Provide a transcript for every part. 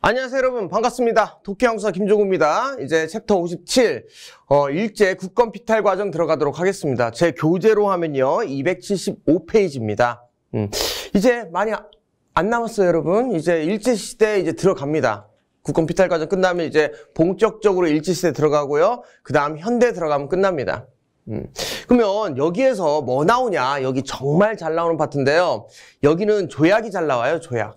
안녕하세요 여러분 반갑습니다 독해형사 김종우입니다 이제 챕터 57 어, 일제 국권 피탈 과정 들어가도록 하겠습니다 제 교재로 하면요 275페이지입니다 음, 이제 많이 안 남았어요 여러분 이제 일제시대 이제 들어갑니다 국권 피탈 과정 끝나면 이제 본격적으로 일제시대 들어가고요 그 다음 현대 들어가면 끝납니다 음. 그러면 여기에서 뭐 나오냐 여기 정말 잘 나오는 파트인데요 여기는 조약이 잘 나와요 조약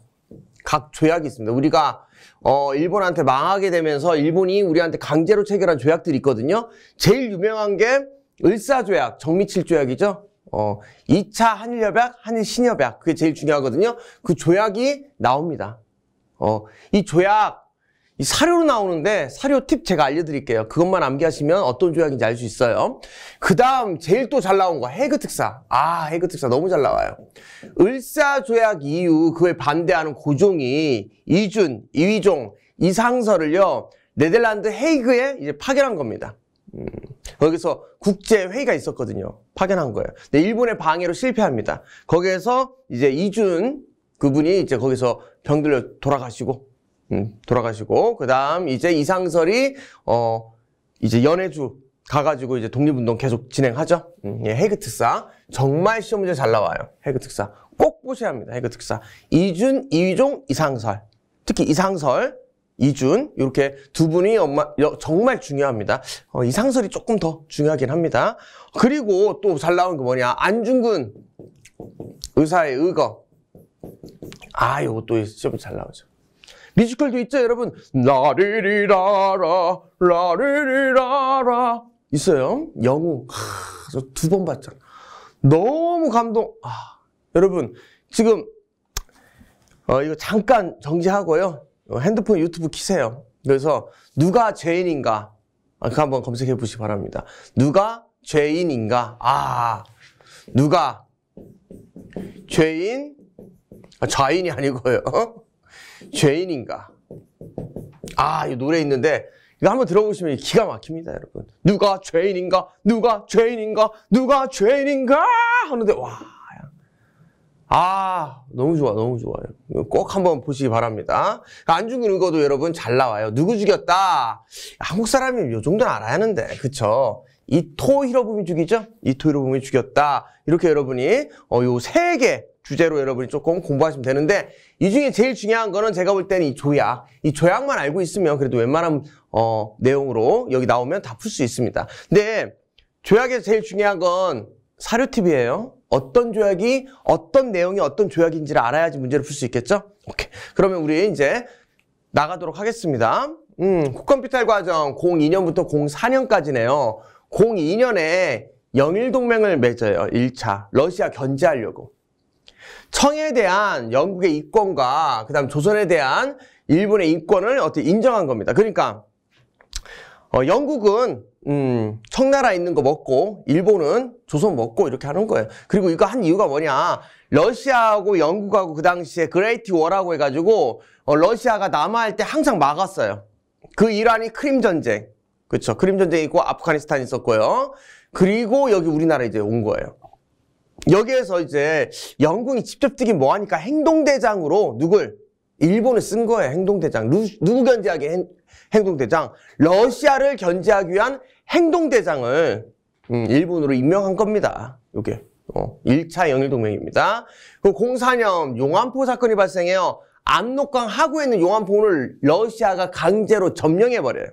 각 조약이 있습니다 우리가 어, 일본한테 망하게 되면서 일본이 우리한테 강제로 체결한 조약들이 있거든요. 제일 유명한 게 을사조약, 정미칠조약이죠. 어, 2차 한일협약, 한일신협약 그게 제일 중요하거든요. 그 조약이 나옵니다. 어, 이 조약 이 사료로 나오는데 사료 팁 제가 알려드릴게요. 그것만 암기하시면 어떤 조약인지 알 수 있어요. 그 다음 제일 또 잘 나온 거 해그 특사. 아 해그 특사 너무 잘 나와요. 을사 조약 이후 그에 반대하는 고종이 이준, 이위종, 이상서를요 네덜란드 헤이그에 이제 파견한 겁니다. 음, 거기서 국제회의가 있었거든요. 파견한 거예요. 근데 일본의 방해로 실패합니다. 거기에서 이제 이준 그분이 이제 거기서 병들려 돌아가시고 음, 돌아가시고 그 다음 이제 이상설이 어 이제 연해주 가가지고 이제 독립운동 계속 진행하죠. 음, 예, 해그 특사 정말 시험 문제 잘 나와요. 해그 특사 꼭 보셔야 합니다. 해그 특사 이준, 이종, 이상설 특히 이상설 이준 이렇게 두 분이 엄마, 정말 중요합니다. 어, 이상설이 조금 더 중요하긴 합니다. 그리고 또 잘 나온 게 뭐냐 안중근 의사의 의거 아이것도 시험 잘 나오죠. 뮤지컬도 있죠, 여러분. 라리리라라, 라리리라라. 있어요. 영웅저두 번봤죠 너무 감동. 아, 여러분, 지금, 어, 이거 잠깐 정지하고요. 어, 핸드폰 유튜브 키세요. 그래서, 누가 죄인인가? 그 한번 검색해 보시기 바랍니다. 누가 죄인인가? 아, 누가 죄인? 아, 좌인이 아니고요. 죄인인가? 아, 이 노래 있는데 이거 한번 들어보시면 기가 막힙니다, 여러분. 누가 죄인인가? 누가 죄인인가? 누가 죄인인가? 하는데 와. 아, 너무 좋아, 너무 좋아요. 꼭 한번 보시기 바랍니다. 안중근 의거도 여러분 잘 나와요. 누구 죽였다? 한국 사람이 요 정도는 알아야 하는데, 그쵸? 이토 히로부미 죽이죠? 이토 히로부미 죽였다. 이렇게 여러분이 어, 요 세 개 주제로 여러분이 조금 공부하시면 되는데, 이 중에 제일 중요한 거는 제가 볼 때는 이 조약. 이 조약만 알고 있으면 그래도 웬만한 어, 내용으로 여기 나오면 다 풀 수 있습니다. 근데 조약에서 제일 중요한 건 사료 팁이에요. 어떤 조약이 어떤 내용이 어떤 조약인지를 알아야지 문제를 풀 수 있겠죠? 오케이. 그러면 우리 이제 나가도록 하겠습니다. 음, 국컴퓨터 과정 02년부터 04년까지네요. 02년에 영일동맹을 맺어요. 1차. 러시아 견제하려고. 청에 대한 영국의 이권과 그다음 조선에 대한 일본의 인권을 어떻게 인정한 겁니다. 그러니까 어, 영국은 음, 청나라 있는 거 먹고 일본은 조선 먹고 이렇게 하는 거예요. 그리고 이거 한 이유가 뭐냐? 러시아하고 영국하고 그 당시에 그레이티 워라고 해가지고 어, 러시아가 남아할때 항상 막았어요. 그 이란이 크림 전쟁, 그렇죠? 크림 전쟁 있고 아프가니스탄 있었고요. 그리고 여기 우리나라 이제 온 거예요. 여기에서 이제 영국이 직접 적인 뭐하니까 행동대장으로 누굴? 일본을 쓴 거예요. 행동대장. 루, 누구 견제하게 행, 행동대장? 러시아를 견제하기 위한 행동대장을 음, 일본으로 임명한 겁니다. 요게 어, 1차 영일동맹입니다. 그 04년 용암포 사건이 발생해요. 압록강 하구에 있는 용암포를 러시아가 강제로 점령해버려요.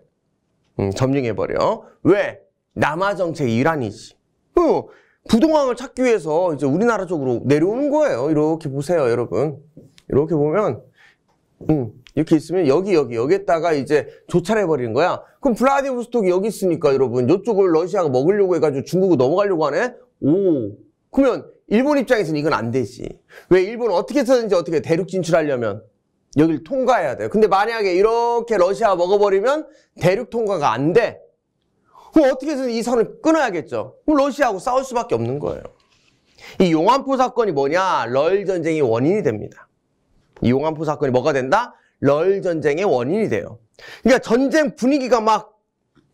음, 점령해버려. 요 왜? 남아 정책 일환이지. 어, 부동항을 찾기 위해서 이제 우리나라 쪽으로 내려오는 거예요. 이렇게 보세요, 여러분. 이렇게 보면 음, 이렇게 있으면 여기 여기 여기에다가 이제 조찰 해버리는 거야. 그럼 블라디보스톡이 여기 있으니까 여러분 이쪽을 러시아가 먹으려고 해가지고 중국으로 넘어가려고 하네. 오, 그러면 일본 입장에서는 이건 안 되지. 왜 일본 어떻게 해서든지 어떻게 대륙 진출하려면 여기를 통과해야 돼요. 근데 만약에 이렇게 러시아 먹어버리면 대륙 통과가 안 돼. 그럼 어떻게 해서 이 선을 끊어야겠죠. 그럼 러시아하고 싸울 수밖에 없는 거예요. 이용암포 사건이 뭐냐? 러일 전쟁이 원인이 됩니다. 이용암포 사건이 뭐가 된다? 러일 전쟁의 원인이 돼요. 그러니까 전쟁 분위기가 막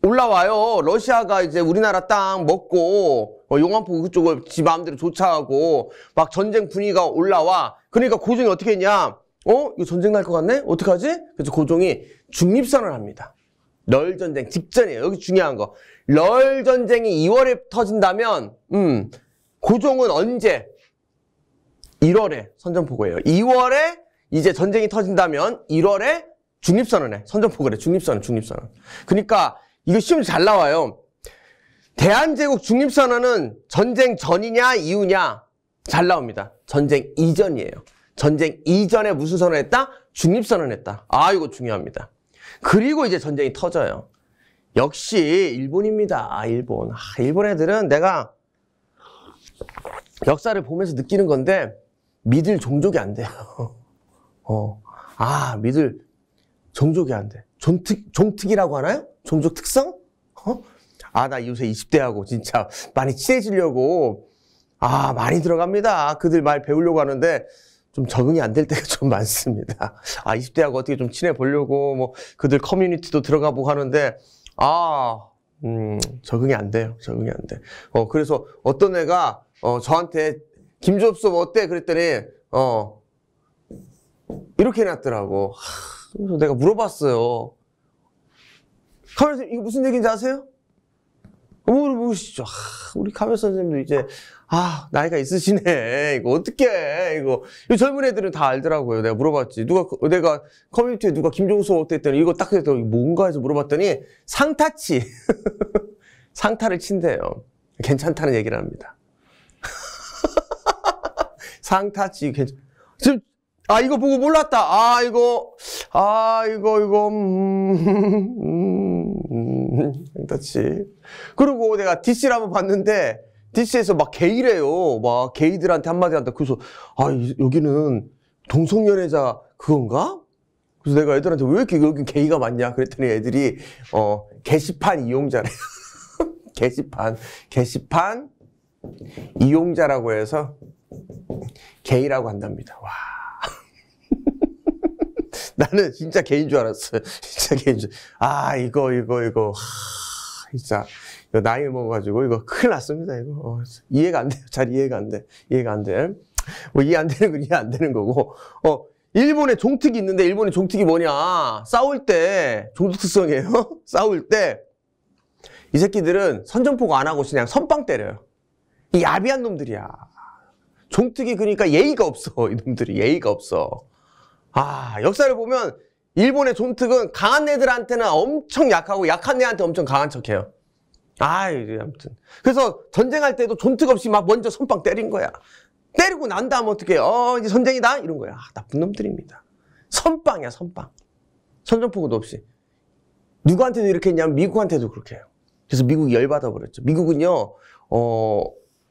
올라와요. 러시아가 이제 우리나라 땅 먹고 어, 용암포 그쪽을 지 마음대로 조차하고 막 전쟁 분위기가 올라와. 그러니까 고종이 어떻게 했냐? 어? 이거 전쟁 날 것 같네? 어떡하지? 그래서 고종이 중립선을 합니다. 럴 전쟁 직전이에요. 여기 중요한 거. 럴 전쟁이 2월에 터진다면 음, 고종은 언제? 1월에 선전포고예요. 2월에 이제 전쟁이 터진다면 1월에 중립선언에 선전포고래. 중립선언, 중립선언. 그러니까 이거 시험 잘 나와요. 대한제국 중립선언은 전쟁 전이냐 이후냐 잘 나옵니다. 전쟁 이전이에요. 전쟁 이전에 무슨 선언했다? 중립선언했다. 아 이거 중요합니다. 그리고 이제 전쟁이 터져요. 역시 일본입니다. 아, 일본. 아, 일본 애들은 내가 역사를 보면서 느끼는 건데 믿을 종족이 안 돼요. 어. 아, 믿을 종족이 안 돼. 존특, 종특이라고 하나요? 종족 특성? 어? 아, 나 요새 20대하고 진짜 많이 친해지려고. 아, 많이 들어갑니다. 그들 말 배우려고 하는데 좀 적응이 안 될 때가 좀 많습니다. 아, 20대하고 어떻게 좀 친해 보려고 뭐 그들 커뮤니티도 들어가 보고 하는데 아, 음, 적응이 안 돼요. 적응이 안 돼. 어, 그래서 어떤 애가 어, 저한테 김조업 수업 어때? 그랬더니 어, 이렇게 해놨더라고. 하, 그래서 내가 물어봤어요. 카메라 선생님, 이거 무슨 얘기인지 아세요? 어머 보시죠. 우리 카메 선생님도 이제 아 나이가 있으시네. 이거 어떻게 이거. 젊은 애들은 다 알더라고요. 내가 물어봤지. 누가 그, 내가 커뮤니티에 누가 김종수 어땠더니 이거 딱 해서 뭔가 해서 물어봤더니 상타치 상타를 친대요. 괜찮다는 얘기를 합니다. 상타치 괜찮. 지금 아 이거 보고 몰랐다. 아 이거 아 이거 이거 음. 음. 펜터치. 그리고 내가 DC를 한번 봤는데, DC에서 막 게이래요. 막 게이들한테 한마디 한다. 그래서, 아, 여기는 동성연애자 그건가? 그래서 내가 애들한테 왜 이렇게 여기 게이가 많냐? 그랬더니 애들이, 어, 게시판 이용자래. 게시판, 게시판 이용자라고 해서 게이라고 한답니다. 와. 나는 진짜 개인 줄 알았어요. 진짜 개인 줄. 아, 이거, 이거, 이거. 하, 진짜. 이거 나이 먹어가지고 이거 큰일 났습니다. 이거. 어, 이해가 안 돼요. 잘 이해가 안 돼. 이해가 안 돼. 뭐 이해 안 되는 건 이해 안 되는 거고. 어, 일본에 종특이 있는데 일본의 종특이 뭐냐? 싸울 때 종특성이에요. 싸울 때 이 새끼들은 선전포고 안 하고 그냥 선빵 때려요. 이 야비한 놈들이야. 종특이 그러니까 예의가 없어. 이놈들이 예의가 없어. 아 역사를 보면 일본의 존특은 강한 애들한테는 엄청 약하고 약한 애한테 엄청 강한 척해요. 아, 이제 아무튼 그래서 전쟁할 때도 존특 없이 막 먼저 선빵 때린 거야. 때리고 난 다음 어떻게 어 이제 전쟁이다 이런 거야. 아, 나쁜 놈들입니다. 선빵이야 선빵. 선전포고도 없이 누구한테도 이렇게 했냐면 미국한테도 그렇게 해요. 그래서 미국이 열받아 버렸죠. 미국은요, 어,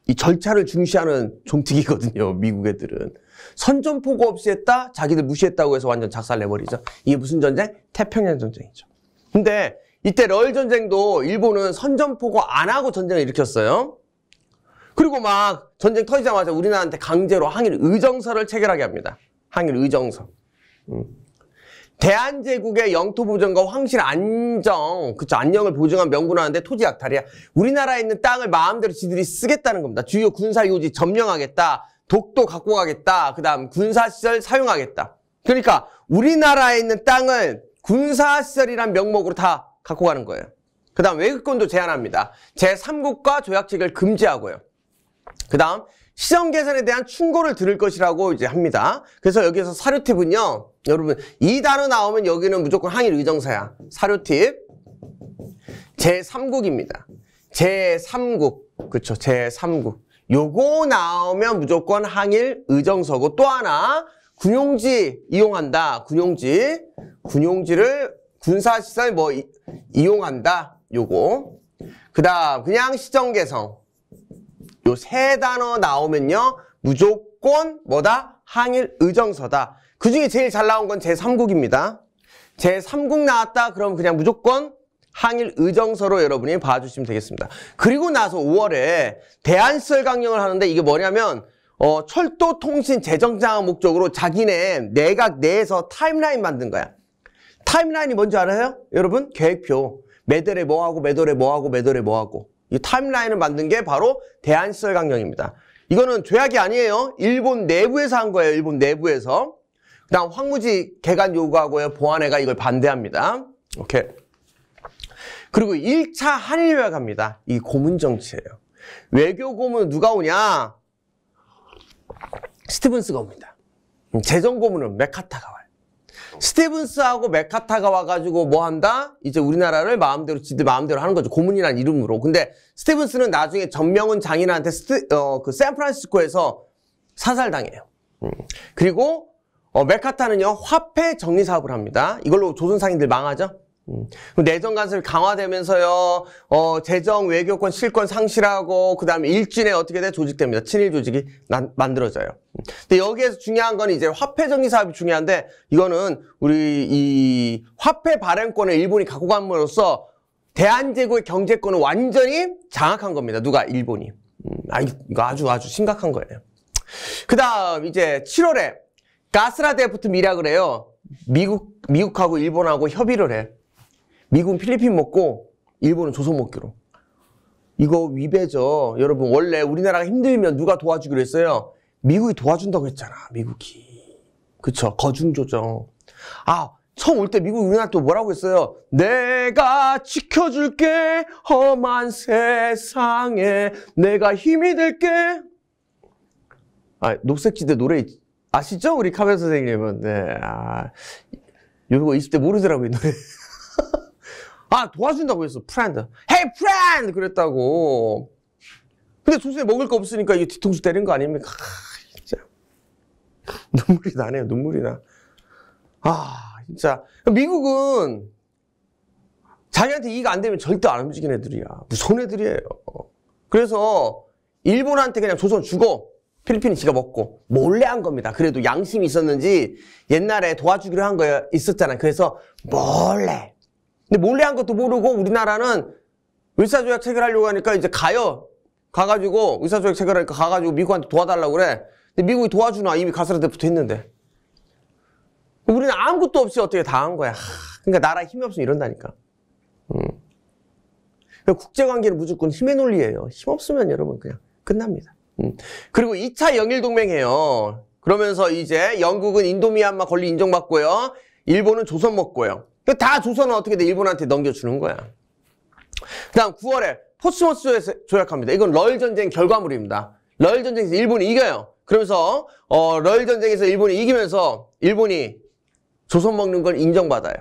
이 절차를 중시하는 종특이거든요. 미국 애들은. 선전포고 없이 했다, 자기들 무시했다고 해서 완전 작살내버리죠. 이게 무슨 전쟁? 태평양 전쟁이죠. 근데 이때 러일 전쟁도 일본은 선전포고 안 하고 전쟁을 일으켰어요. 그리고 막 전쟁 터지자마자 우리나라한테 강제로 항일 의정서를 체결하게 합니다. 항일 의정서. 음. 대한제국의 영토 보전과 황실 안정, 그쵸, 안녕을 보증한 명분하는데 토지 약탈이야. 우리나라에 있는 땅을 마음대로 지들이 쓰겠다는 겁니다. 주요 군사 요지 점령하겠다. 독도 갖고 가겠다. 그 다음 군사시설 사용하겠다. 그러니까 우리나라에 있는 땅을 군사시설이란 명목으로 다 갖고 가는 거예요. 그 다음 외교권도 제한합니다. 제3국과 조약직을 금지하고요. 그 다음 시정 개선에 대한 충고를 들을 것이라고 이제 합니다. 그래서 여기서 사료 팁은요. 여러분 이 단어 나오면 여기는 무조건 항일 의정사야. 사료 팁 제3국입니다. 제3국 그렇죠. 제3국 요거 나오면 무조건 항일 의정서고 또 하나 군용지 이용한다. 군용지. 군용지를 군사시설 뭐 이, 이용한다. 요거. 그 다음 그냥 시정개성. 요 세 단어 나오면요. 무조건 뭐다? 항일 의정서다. 그중에 제일 잘 나온 건 제3국입니다. 제3국 나왔다 그럼 그냥 무조건 항일 의정서로 여러분이 봐주시면 되겠습니다. 그리고 나서 5월에 대한시설 강령을 하는데 이게 뭐냐면 어, 철도통신 재정장악 목적으로 자기네 내각 내에서 타임라인 만든 거야. 타임라인이 뭔지 알아요? 여러분 계획표. 매달에 뭐하고 매달에 뭐하고 매달에 뭐하고 이 타임라인을 만든 게 바로 대한시설 강령입니다. 이거는 조약이 아니에요. 일본 내부에서 한 거예요. 일본 내부에서. 그다음 황무지 개간 요구하고요. 보안회가 이걸 반대합니다. 오케이. 그리고 1차 한일회가 갑니다. 이 고문 정치예요. 외교 고문 누가 오냐? 스티븐스가 옵니다. 음, 재정 고문은 메카타가 와요. 스티븐스하고 메카타가 와가지고 뭐 한다? 이제 우리나라를 마음대로 지들 마음대로 하는 거죠. 고문이란 이름으로. 근데 스티븐스는 나중에 전명훈 장인한테 스티, 어, 그 샌프란시스코에서 사살당해요. 음. 그리고 어, 메카타는요 화폐 정리 사업을 합니다. 이걸로 조선 상인들 망하죠. 음. 내정 간섭이 강화되면서요, 어, 재정, 외교권, 실권 상실하고, 그 다음에 일진에 어떻게 돼? 조직됩니다. 친일 조직이 난, 만들어져요. 음. 근데 여기에서 중요한 건 이제 화폐 정리 사업이 중요한데, 이거는 우리 이 화폐 발행권을 일본이 갖고 감으로써 대한제국의 경제권을 완전히 장악한 겁니다. 누가? 일본이. 음, 아, 이거 아주 아주 심각한 거예요. 그 다음, 이제 7월에 가스라 데프트 미라 그래요. 미국, 미국하고 일본하고 협의를 해. 미국은 필리핀 먹고 일본은 조선 먹기로. 이거 위배죠. 여러분 원래 우리나라가 힘들면 누가 도와주기로 했어요? 미국이 도와준다고 했잖아. 미국이. 그쵸. 거중조정. 아 처음 올 때 미국 우리나라 또 뭐라고 했어요? 내가 지켜줄게 험한 세상에 내가 힘이 될게 아, 녹색지대 노래 아시죠? 우리 카메라 선생님은 네, 아, 요거 20대 모르더라고요 노래 아 도와준다고 했어 프렌드 헤이 프렌드 그랬다고 근데 조수에 먹을 거 없으니까 이 뒤통수 때린 거 아닙니까 아, 진짜 눈물이 나네요 눈물이 나아 진짜 미국은 자기한테 이익 안 되면 절대 안 움직이는 애들이야 무서운 뭐 애들이에요 그래서 일본한테 그냥 조선 주고 필리핀이 지가 먹고 몰래 한 겁니다. 그래도 양심이 있었는지 옛날에 도와주기로 한 거 있었잖아요. 그래서 몰래 근데 몰래 한 것도 모르고 우리나라는 의사조약 체결하려고 하니까 이제 가요. 가가지고 의사조약 체결하니까 가가지고 미국한테 도와달라고 그래. 근데 미국이 도와주나 이미 가설라데 부터 했는데. 우리는 아무것도 없이 어떻게 다 한 거야. 그러니까 나라 힘이 없으면 이런다니까. 음. 국제관계는 무조건 힘의 논리예요. 힘 없으면 여러분 그냥 끝납니다. 음. 그리고 2차 영일동맹해요 그러면서 이제 영국은 인도미얀마 권리 인정받고요. 일본은 조선 먹고요. 그다 조선은 어떻게 돼? 일본한테 넘겨주는 거야. 그 다음 9월에 포츠모스 조약합니다. 이건 러일 전쟁 결과물입니다. 러일 전쟁에서 일본이 이겨요. 그러면서 어, 러일 전쟁에서 일본이 이기면서 일본이 조선 먹는 걸 인정받아요.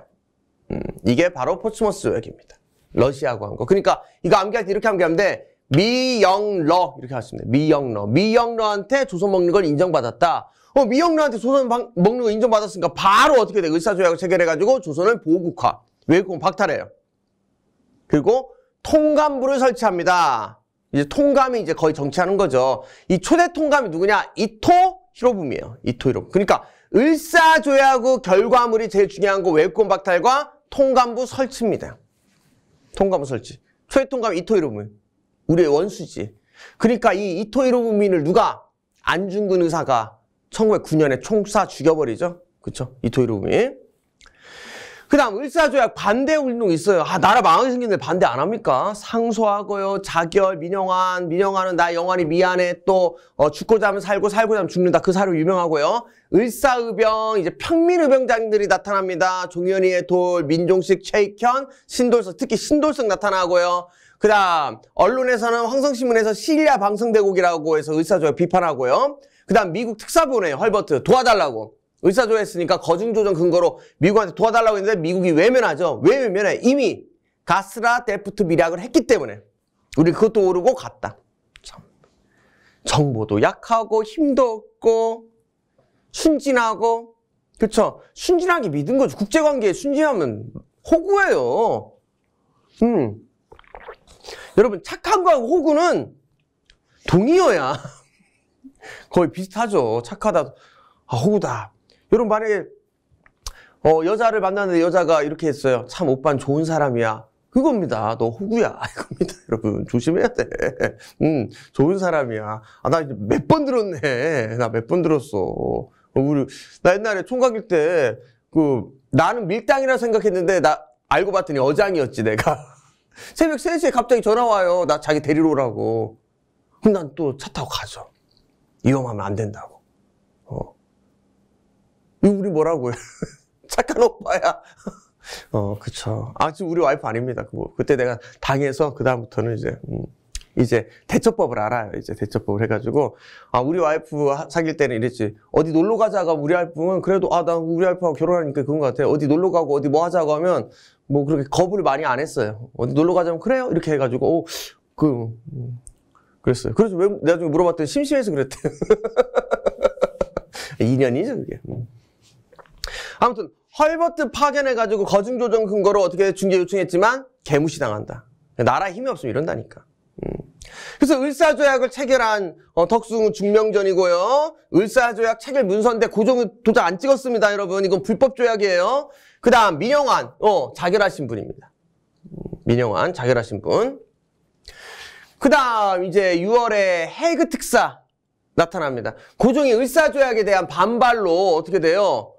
음, 이게 바로 포츠머스 조약입니다. 러시아하고 한 거. 그러니까 이거 암기할 때 이렇게 암기하면 돼. 미영러 이렇게 하셨습니다. 미영러. 미영러한테 조선 먹는 걸 인정받았다. 어, 미영러한테 조선 방, 먹는 걸 인정받았으니까 바로 어떻게 돼? 의사조약을 체결해가지고 조선을 보국화. 외국은 박탈해요. 그리고 통감부를 설치합니다. 이제 통감이 이제 거의 정치하는 거죠. 이 초대 통감이 누구냐? 이토 히로부미예요. 이토 히로부미. 그러니까 을사조약의 결과물이 제일 중요한 거 외국권 박탈과 통감부 설치입니다. 통감부 설치. 초대 통감 이토 히로부미. 우리의 원수지. 그러니까 이 이토이로 부민을 누가 안중근 의사가 1909년에 총사 죽여버리죠. 그쵸? 이토이로 부민. 그 다음 을사조약 반대 운동 있어요. 아 나라 망하게 생긴데 반대 안 합니까? 상소하고요. 자결, 민영환, 민영환은 나 영환이 미안해. 또 어, 죽고 자면 살고 살고 자면 죽는다. 그 사료 유명하고요. 을사의병, 이제 평민의병장들이 나타납니다. 종현이의 돌, 민종식, 최익현, 신돌석, 특히 신돌석 나타나고요. 그 다음 언론에서는 황성신문에서 시리아 방송대국이라고 해서 을사조약 비판하고요. 그 다음 미국 특사보내요. 헐버트 도와달라고. 의사조회했으니까 거중조정 근거로 미국한테 도와달라고 했는데 미국이 외면하죠. 왜 외면해? 이미 가스라 데프트 미략을 했기 때문에 우리 그것도 모르고 갔다. 참. 정보도 약하고 힘도 없고 순진하고 그쵸? 순진하게 믿은 거죠. 국제관계에 순진하면 호구예요. 음. 여러분 착한 거하고 호구는 동의어야. 거의 비슷하죠. 착하다, 아, 호구다. 여러분 만약에 어, 여자를 만났는데 여자가 이렇게 했어요. 참 오빠는 좋은 사람이야. 그겁니다. 너 호구야. 이겁니다. 여러분 조심해야 돼. 음, 좋은 사람이야. 아, 나몇 번 들었네. 나 몇 번 들었어. 우리 나 옛날에 총각일 때그 나는 밀당이라 생각했는데 나 알고 봤더니 어장이었지 내가. 새벽 3시에 갑자기 전화 와요. 나 자기 데리러 오라고. 그럼 난 또 차 타고 가죠. 위험하면 안 된다고. 우리 뭐라고요? 착한 오빠야. 어, 그쵸. 아, 지금 우리 와이프 아닙니다. 그 뭐, 그때 내가 당해서, 그다음부터는 이제, 음, 이제 대처법을 알아요. 이제 대처법을 해가지고. 아, 우리 와이프 하, 사귈 때는 이랬지. 어디 놀러 가자고 우리 와이프는 그래도, 아, 나 우리 와이프하고 결혼하니까 그런 것 같아요. 어디 놀러 가고 어디 뭐 하자고 하면 뭐 그렇게 거부를 많이 안 했어요. 어디 놀러 가자면 그래요? 이렇게 해가지고, 오, 그, 음, 그랬어요. 그래서 왜, 나중에 물어봤더니 심심해서 그랬대요. 2년이죠, 그게. 음. 아무튼 헐버트 파견해가지고 거중조정 근거로 어떻게 중재 요청했지만 개무시당한다. 나라 에 힘이 없으면 이런다니까. 음. 그래서 을사조약을 체결한 어, 덕수궁 중명전이고요. 을사조약 체결 문서인데 고종은 그 도장 안 찍었습니다. 여러분 이건 불법조약이에요. 그 다음 민영환 어, 자결하신 분입니다. 음, 민영환 자결하신 분. 그 다음 이제 6월에 해그 특사 나타납니다. 고종이 그 을사조약에 대한 반발로 어떻게 돼요?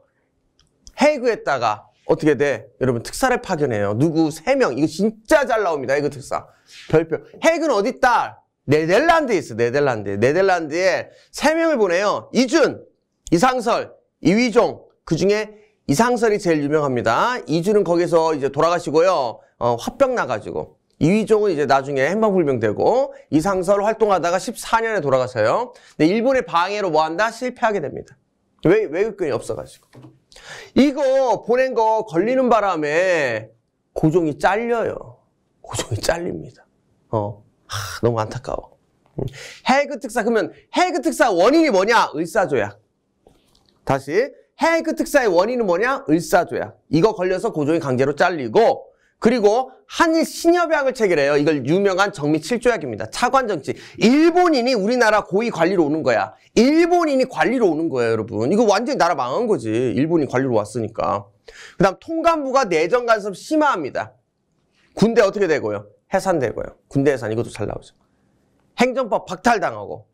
해그했다가 어떻게 돼? 여러분 특사를 파견해요. 누구 세명 이거 진짜 잘 나옵니다. 이거 특사. 별표. 해그는 어디 있다? 네덜란드에 있어. 네덜란드. 네덜란드에 세 명을 보내요. 이준, 이상설, 이위종. 그 중에 이상설이 제일 유명합니다. 이준은 거기서 이제 돌아가시고요. 어, 화병 나가지고. 이위종은 이제 나중에 행방불명되고 이상설 활동하다가 14년에 돌아가서요. 근데 일본의 방해로 뭐한다? 실패하게 됩니다. 왜, 외국권이 없어가지고. 이거 보낸 거 걸리는 바람에 고종이 잘려요. 고종이 잘립니다. 어, 하, 너무 안타까워. 음. 해그 특사 그러면 해그 특사 원인이 뭐냐? 을사조약. 다시 해그 특사의 원인은 뭐냐? 을사조약. 이거 걸려서 고종이 강제로 잘리고 그리고 한일 신협약을 체결해요. 이걸 유명한 정미 7조약입니다. 차관정치. 일본인이 우리나라 고위 관리로 오는 거야. 일본인이 관리로 오는 거예요, 여러분. 이거 완전히 나라 망한 거지. 일본이 관리로 왔으니까. 그 다음 통감부가 내정 간섭 심화합니다. 군대 어떻게 되고요? 해산되고요. 군대 해산 이것도 잘 나오죠. 행정법 박탈당하고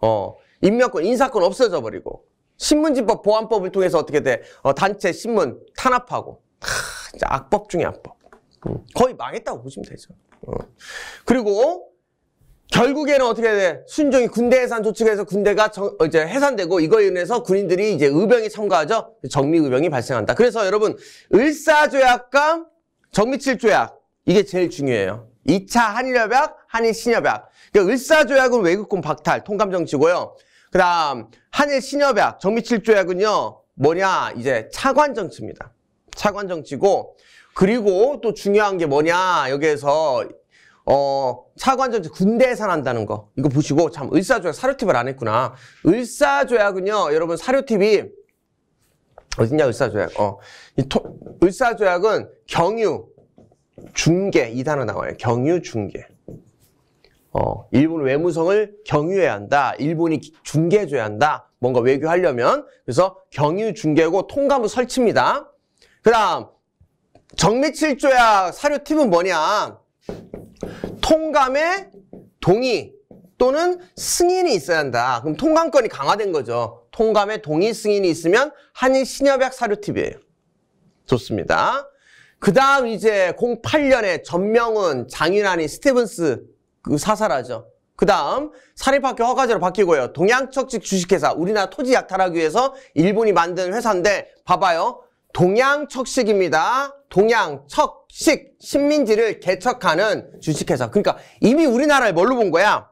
어 인명권 인사권 없어져 버리고 신문지법 보안법을 통해서 어떻게 돼? 어, 단체 신문 탄압하고 하, 진짜 악법 중에 악법. 음. 거의 망했다고 보시면 되죠. 어. 그리고 결국에는 어떻게 해야 돼? 순종이 군대 해산 조치에서 군대가 정, 어, 이제 해산되고 이거에 의해서 군인들이 이제 의병이 참가하죠. 정미의병이 발생한다. 그래서 여러분 을사조약과 정미칠조약 이게 제일 중요해요. 2차 한일협약, 한일신협약. 그러니까 을사조약은 외국군 박탈, 통감정치고요. 그 다음 한일신협약, 정미칠조약은요. 뭐냐 이제 차관정치입니다. 차관 정치고 그리고 또 중요한 게 뭐냐 여기에서 어 차관 정치 군대에서 한다는 거 이거 보시고 참 을사조약 사료팁을 안 했구나 을사조약은요 여러분 사료팁이 어딨냐 을사조약 어이 토, 을사조약은 경유 중계 이 단어 나와요 경유 중계 어, 일본 외무성을 경유해야 한다. 일본이 중계해줘야 한다. 뭔가 외교하려면. 그래서 경유 중개고 통감을 설치입니다. 그 다음 정밀칠조야 사료 팁은 뭐냐 통감의 동의 또는 승인이 있어야 한다 그럼 통감권이 강화된 거죠 통감의 동의 승인이 있으면 한일 신협약 사료 팁이에요 좋습니다 그 다음 이제 08년에 전명은장인환이 스티븐스 그 사살하죠 그 다음 사립학교 허가제로 바뀌고요 동양척직 주식회사 우리나라 토지 약탈하기 위해서 일본이 만든 회사인데 봐봐요 동양척식입니다. 동양척식 식민지를 개척하는 주식회사. 그러니까 이미 우리나라를 뭘로 본 거야?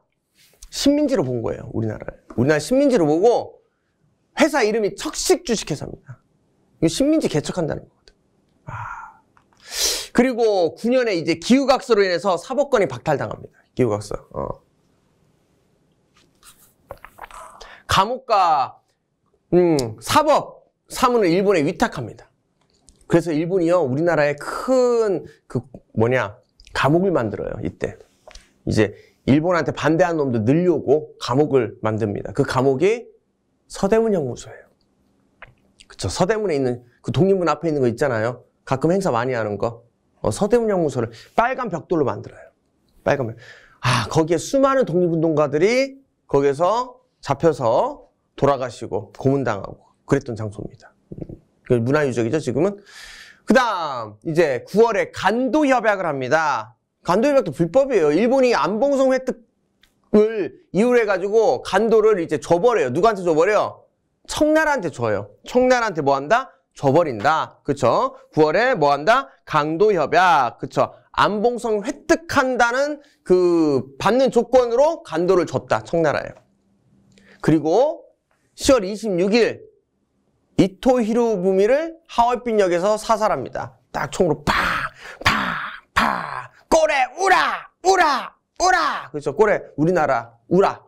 식민지로 본 거예요. 우리나라를. 우리나라 식민지로 보고 회사 이름이 척식 주식회사입니다. 이거 식민지 개척한다는 거거든. 아. 그리고 9년에 이제 기후각서로 인해서 사법권이 박탈당합니다. 기후각서. 어. 감옥과 음, 사법 사문을 일본에 위탁합니다. 그래서 일본이요 우리나라에 큰 그 뭐냐 감옥을 만들어요 이때 이제 일본한테 반대한 놈도 늘려고 감옥을 만듭니다. 그 감옥이 서대문 형무소예요. 그쵸 서대문에 있는 그 독립문 앞에 있는 거 있잖아요. 가끔 행사 많이 하는 거 어, 서대문 형무소를 빨간 벽돌로 만들어요. 빨간 벽. 아 거기에 수많은 독립운동가들이 거기에서 잡혀서 돌아가시고 고문당하고 그랬던 장소입니다. 음. 그 문화유적이죠, 지금은. 그 다음, 이제 9월에 간도협약을 합니다. 간도협약도 불법이에요. 일본이 안봉성 획득을 이유로 해가지고 간도를 이제 줘버려요. 누구한테 줘버려? 요 청나라한테 줘요. 청나라한테 뭐 한다? 줘버린다. 그쵸? 9월에 뭐 한다? 강도협약. 그쵸? 안봉성 획득한다는 그 받는 조건으로 간도를 줬다. 청나라에요 그리고 10월 26일 이토 히로부미를 하얼빈역에서 사살합니다. 딱 총으로 팍! 팍! 팍! 꼬레 우라! 우라! 우라! 그렇죠. 꼬레 우리나라 우라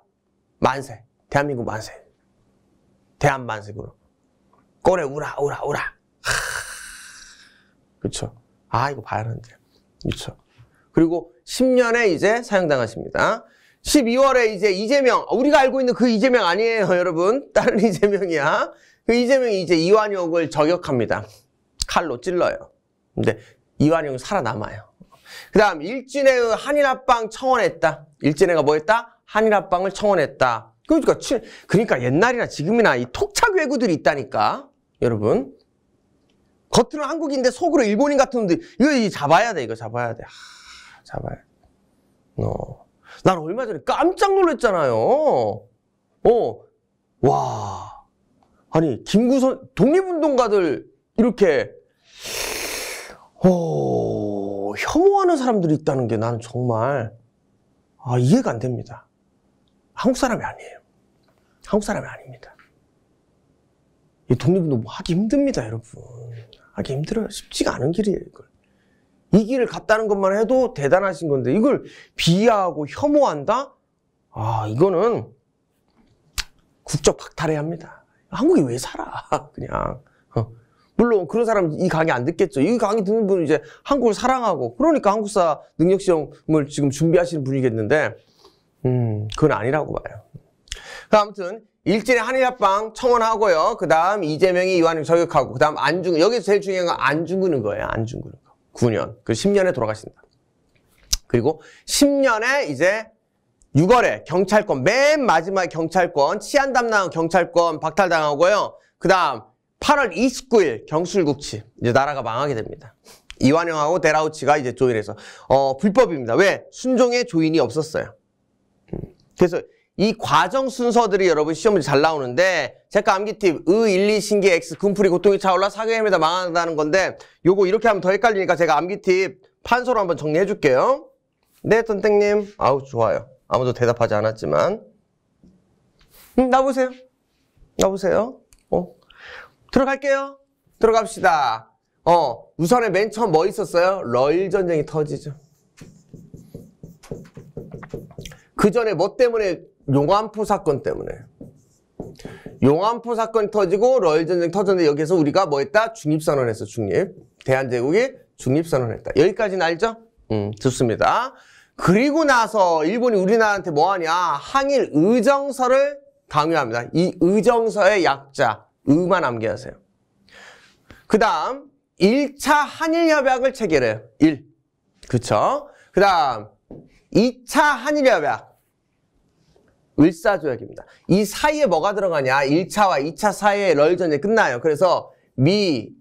만세. 대한민국 만세. 대한 만세그룹 꼬레 우라 우라 우라. 하... 그렇죠. 아 이거 봐야 하는데. 그렇죠. 그리고 10년에 이제 사형당하십니다. 12월에 이제 이재명 우리가 알고 있는 그 이재명 아니에요 여러분 다른 이재명이야 그 이재명이 이제 이완용을 저격합니다. 칼로 찔러요. 근데 이완용이 살아남아요. 그 다음 일진의 한일합방 청원했다. 일진애가 뭐 했다? 한일합방을 청원했다. 그러니까, 치, 그러니까 옛날이나 지금이나 이 톡착 외구들이 있다니까. 여러분. 겉으로 한국인데 속으로 일본인 같은 분들 이거, 이거 잡아야 돼. 이거 잡아야 돼. 하, 잡아야 돼. 어. 난 얼마 전에 깜짝 놀랐잖아요. 어. 와. 아니 김구선 독립운동가들 이렇게 어, 혐오하는 사람들이 있다는 게 나는 정말 아, 이해가 안 됩니다. 한국 사람이 아니에요. 한국 사람이 아닙니다. 이 독립운동 뭐 하기 힘듭니다, 여러분. 하기 힘들어요. 쉽지가 않은 길이에요, 이걸. 이 길을 갔다는 것만 해도 대단하신 건데 이걸 비하하고 혐오한다? 아, 이거는 국적 박탈해야 합니다. 한국에 왜 살아? 그냥. 어. 물론 그런 사람 이 강의 안 듣겠죠. 이 강의 듣는 분은 이제 한국을 사랑하고 그러니까 한국사 능력 시험을 지금 준비하시는 분이겠는데 음, 그건 아니라고 봐요. 아무튼 일진의 한일합방 청원하고요. 그 다음 이재명이 이완용 저격하고 그 다음 안중 여기서 제일 중요한 건 안중근은 거예요. 안중근은 거. 9년. 그 10년에 돌아가신다. 그리고 10년에 이제 6월에 경찰권 맨 마지막에 경찰권 치안담당 경찰권 박탈당하고요. 그 다음 8월 29일 경술국치 이제 나라가 망하게 됩니다. 이완용하고 데라우치가 이제 조인해서 어 불법입니다. 왜? 순종의 조인이 없었어요. 음. 그래서 이 과정 순서들이 여러분 시험 문제 잘 나오는데 제가 암기팁 의, 일, 이, 신기, 엑스, 군풀이, 고통이 차올라 사교입니다 망한다는 건데 요거 이렇게 하면 더 헷갈리니까 제가 암기팁 판소로 한번 정리해 줄게요. 네, 선생님. 아우 좋아요. 아무도 대답하지 않았지만 음, 나보세요. 나보세요. 어. 들어갈게요. 들어갑시다. 어, 우선에 맨 처음 뭐 있었어요? 러일 전쟁이 터지죠. 그 전에 뭐 때문에 용암포 사건 때문에 용암포 사건이 터지고 러일 전쟁 터졌는데 여기에서 우리가 뭐 했다? 중립선언했어 중립 대한제국이 중립선언했다 여기까지는 알죠? 음 좋습니다 그리고 나서 일본이 우리나라한테 뭐하냐 항일 의정서를 강요합니다. 이 의정서의 약자 의만 암기하세요. 그 다음 1차 한일협약을 체결해요. 1. 그쵸? 그 다음 2차 한일협약 을사조약입니다. 이 사이에 뭐가 들어가냐 1차와 2차 사이에 럴전이 끝나요. 그래서 미,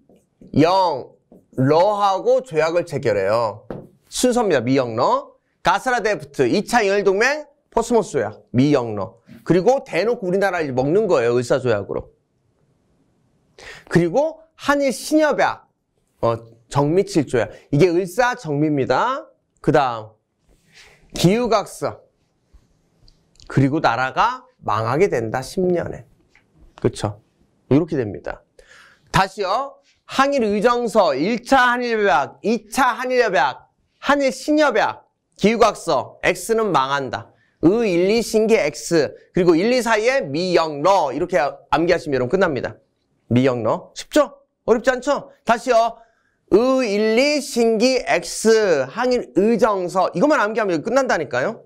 영, 러하고 조약을 체결해요. 순서입니다. 미, 영, 러. 가스라데프트, 2차 연일동맹, 포스모스 조 미영러. 그리고 대놓고 우리나라를 먹는 거예요. 의사조약으로. 그리고 한일 신협약, 어, 정미칠조약. 이게 을사정미입니다. 그 다음 기후각서. 그리고 나라가 망하게 된다. 10년에. 그렇죠 이렇게 됩니다. 다시요. 한일의정서, 1차 한일협약, 2차 한일협약, 한일신협약, 기후각서 X는 망한다. 의, 1, 2 신계 X 그리고 1, 2 사이에 미영러 이렇게 암기하시면 여러분 끝납니다. 미영러 쉽죠? 어렵지 않죠? 다시요. 의, 1, 2 신기 X 항일 의정서 이것만 암기하면 끝난다니까요.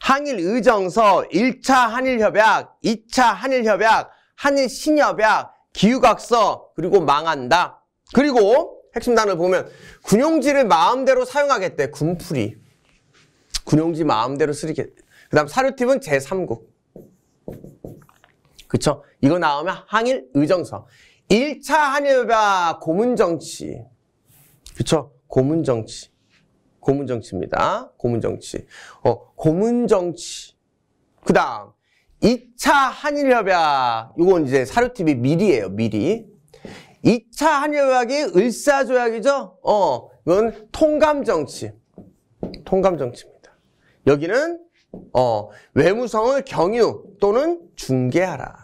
항일 의정서 1차 한일협약, 2차 한일협약, 한일 신협약, 기후각서 그리고 망한다. 그리고 핵심 단어를 보면 군용지를 마음대로 사용하겠대. 군풀이. 군용지 마음대로 쓰리게. 그 다음 사료팁은 제3국. 그쵸? 이거 나오면 항일 의정서. 1차 한일협약 고문정치. 그쵸? 고문정치. 고문정치입니다. 고문정치. 어, 고문정치. 그 다음, 2차 한일협약. 이건 이제 사료팁이 미리예요, 미리. 2차 한일협약이 을사조약이죠? 어, 이건 통감정치. 통감정치. 입니다 여기는 어, 외무성을 경유 또는 중개하라.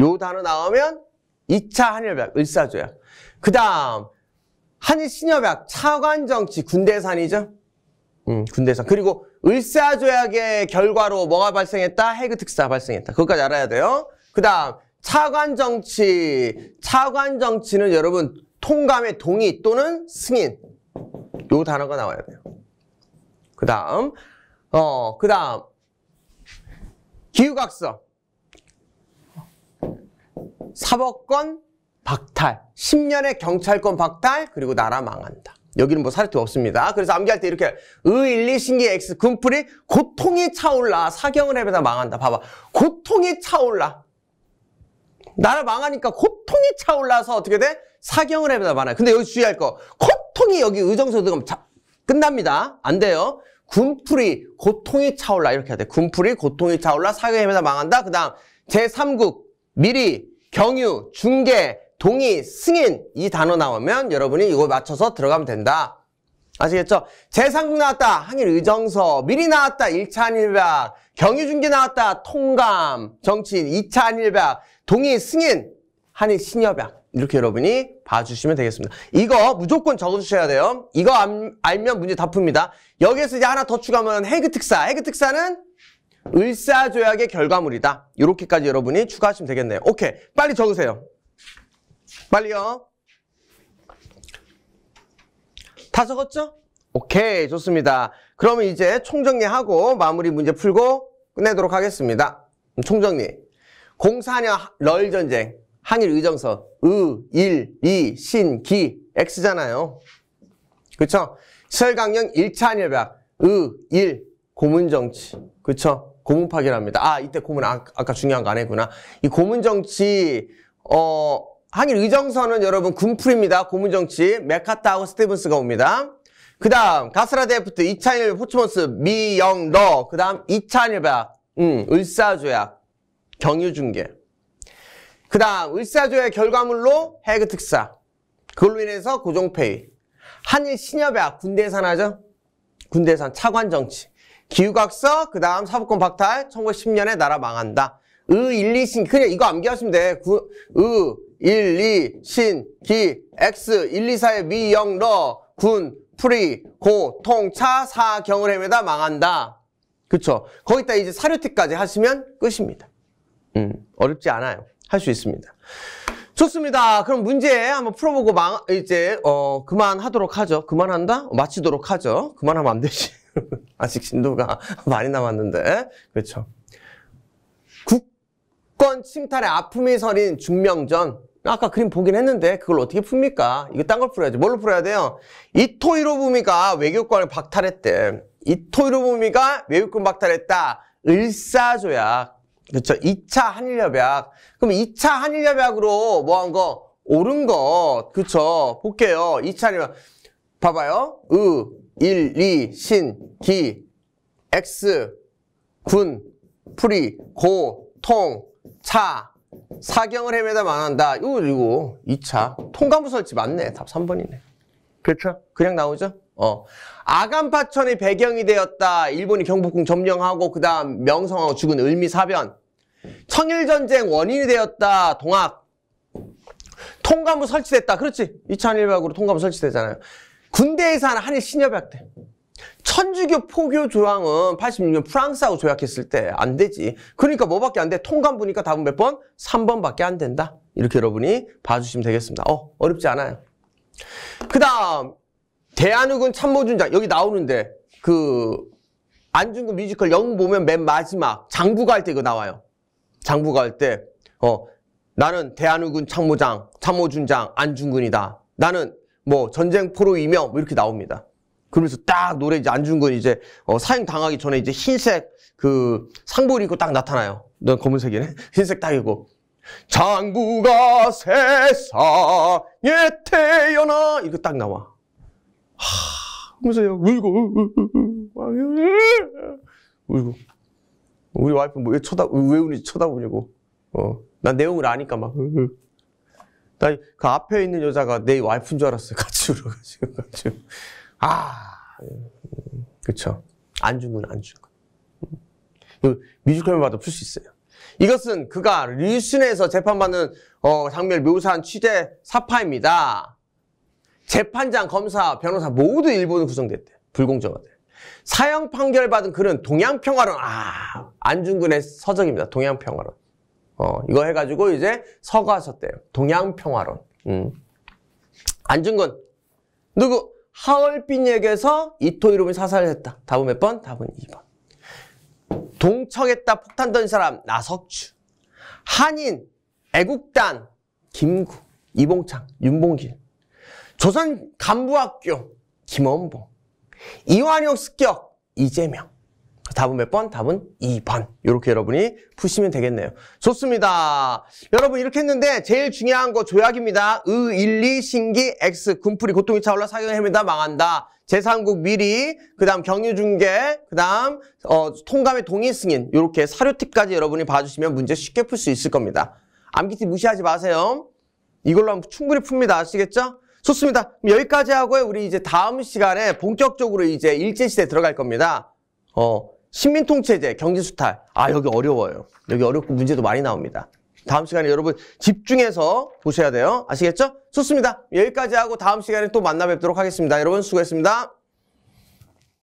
요 단어 나오면 2차 한일협약, 을사조약. 그 다음 한일신협약, 차관정치, 군대산이죠. 음, 군대산. 그리고 을사조약의 결과로 뭐가 발생했다? 해그 특사 발생했다. 그것까지 알아야 돼요. 그 다음 차관정치. 차관정치는 여러분 통감의 동의 또는 승인. 요 단어가 나와야 돼요. 그 다음 어, 그 다음 기후각서 사법권 박탈 10년의 경찰권 박탈 그리고 나라 망한다 여기는 뭐사례도 없습니다 그래서 암기할 때 이렇게 의, 일, 이, 신기, 엑스, 군풀이 고통이 차올라 사경을 해보다 망한다 봐봐 고통이 차올라 나라 망하니까 고통이 차올라서 어떻게 돼? 사경을 해보다 많아요. 근데 여기 주의할 거. 고통이 여기 의정서 도 끝납니다. 안 돼요. 군풀이 고통이 차올라 이렇게 해야 돼. 군풀이 고통이 차올라 사회 헤매다 망한다. 그다음 제3국 미리 경유 중계 동의 승인 이 단어 나오면 여러분이 이거 맞춰서 들어가면 된다. 아시겠죠? 제3국 나왔다. 한일 의정서. 미리 나왔다. 1차 한일박. 경유 중계 나왔다. 통감. 정치인 2차 한일박. 동의 승인. 한일 신협약. 이렇게 여러분이 봐주시면 되겠습니다. 이거 무조건 적어주셔야 돼요. 이거 알면 문제 다 풉니다. 여기에서 이제 하나 더 추가하면 해그 특사. 해그 특사는 을사조약의 결과물이다. 이렇게까지 여러분이 추가하시면 되겠네요. 오케이. 빨리 적으세요. 빨리요. 다 적었죠? 오케이. 좋습니다. 그러면 이제 총정리하고 마무리 문제 풀고 끝내도록 하겠습니다. 총정리. 공사년 럴전쟁. 한일 의정서 의, 일, 이, 신, 기 X잖아요. 그쵸? 시설강령 1차 한일배합 의, 일, 고문정치 그쵸? 고문 파기랍니다. 아 이때 고문 아, 아까 중요한 거 안 했구나. 이 고문정치 어 한일 의정서는 여러분 군풀입니다. 고문정치 메카타하고 스티븐스가 옵니다. 그 다음 가스라 데프트 2차 한 일배 포츠몬스 미영너그 다음 2차 한 일배합 음, 을사조약 경유중계 그 다음 을사조의 결과물로 해그 특사 그걸로 인해서 고종폐위 한일 신협약 군대산 하죠 군대산 차관정치 기후각서 그 다음 사법권 박탈 1910년에 나라 망한다 으, 일, 이, 신 그냥 이거 암기하시면 돼 구, 으, 일, 이, 신, 기, 엑스, 일, 이, 사의 미, 영, 러, 군, 프리, 고, 통, 차, 사, 경을 헤매다 망한다 그쵸 거기다 이제 사료팁까지 하시면 끝입니다 음, 어렵지 않아요 할수 있습니다. 좋습니다. 그럼 문제 한번 풀어보고 망, 이제 어 그만하도록 하죠. 그만한다? 마치도록 하죠. 그만하면 안 되지. 아직 진도가 많이 남았는데. 그렇죠. 국권 침탈의 아픔이 서린 중명전. 아까 그림 보긴 했는데 그걸 어떻게 풉니까? 이거 딴 걸 풀어야지. 뭘로 풀어야 돼요? 이토이로부미가 외교권을 박탈했대. 이토이로부미가 외교권 박탈했다. 을사조약. 그렇죠. 2차 한일협약. 그럼 2차 한일협약으로 뭐 한 거? 옳은 거. 그렇죠. 볼게요. 2차 한일협약. 봐봐요. 의, 일, 리, 신, 기, 엑스, 군, 프리, 고, 통, 차, 사경을 헤매다 만한다. 이거 이거 2차. 통과무 설치 맞네. 답 3번이네. 그렇죠. 그냥 나오죠. 어. 아간파천이 배경이 되었다. 일본이 경복궁 점령하고 그다음 명성하고 죽은 을미사변. 청일전쟁 원인이 되었다. 동학. 통감부 설치됐다. 그렇지. 2차 한일박으로 통감부 설치되잖아요. 군대에서 는 한일 신협약대. 천주교 포교 조항은 86년 프랑스하고 조약했을 때 안 되지. 그러니까 뭐밖에 안 돼? 통감 부니까 답은 몇 번? 3번밖에 안 된다. 이렇게 여러분이 봐주시면 되겠습니다. 어, 어렵지 않아요. 그 다음 대한의군 참모준장 여기 나오는데 그 안중근 뮤지컬 영웅 보면 맨 마지막 장부가 할 때 이거 나와요. 장부가 할 때 어 나는 대한의군 참모장 참모준장 안중근이다. 나는 뭐 전쟁 포로이며 뭐 이렇게 나옵니다. 그러면서 딱 노래 이제 안중근 이제 어 사형 당하기 전에 이제 흰색 그 상복을 입고 딱 나타나요. 넌 검은색이네. 흰색 딱 입고 장부가 세상에 태어나 이거 딱 나와. 하, 하면서 울고, 울고. 우리 와이프 뭐왜 쳐다, 왜 우니 쳐다보냐고. 어, 난 내용을 아니까 막. 나그 앞에 있는 여자가 내 와이프인 줄 알았어요. 같이 울어가지고. 같이. 아, 그쵸. 안 주면 안줄는 거. 뮤지컬만 봐도 풀 수 있어요. 이것은 그가 리순에서 재판받는 어, 장면을 묘사한 취재 사파입니다. 재판장, 검사, 변호사 모두 일본으로 구성됐대. 불공정하대 사형 판결 받은 글은 동양평화론. 아, 안중근의 서적입니다. 동양평화론. 어, 이거 해가지고 이제 서거하셨대요. 동양평화론. 음. 안중근. 누구? 하얼빈역에서 이토 이름미 사살을 했다. 답은 몇 번? 답은 2번. 동청했다 폭탄 던 사람 나석주. 한인, 애국단, 김구, 이봉창, 윤봉길. 조선 간부학교 김원봉, 이완용 습격 이재명. 답은 몇 번? 답은 2번. 이렇게 여러분이 푸시면 되겠네요. 좋습니다. 여러분 이렇게 했는데 제일 중요한 거 조약입니다. 의, 일리, 신기, 엑스, 군풀이, 고통이 차올라 사을 헤매다 망한다. 재산국 미리, 그 다음 경유중계그 다음 어, 통감의 동의 승인 이렇게 사료팁까지 여러분이 봐주시면 문제 쉽게 풀 수 있을 겁니다. 암기팁 무시하지 마세요. 이걸로 하면 충분히 풉니다. 아시겠죠? 좋습니다. 여기까지 하고요. 우리 이제 다음 시간에 본격적으로 이제 일제시대 에 들어갈 겁니다. 어, 식민통체제, 경제수탈. 아, 여기 어려워요. 여기 어렵고 문제도 많이 나옵니다. 다음 시간에 여러분 집중해서 보셔야 돼요. 아시겠죠? 좋습니다. 여기까지 하고 다음 시간에 또 만나 뵙도록 하겠습니다. 여러분 수고했습니다.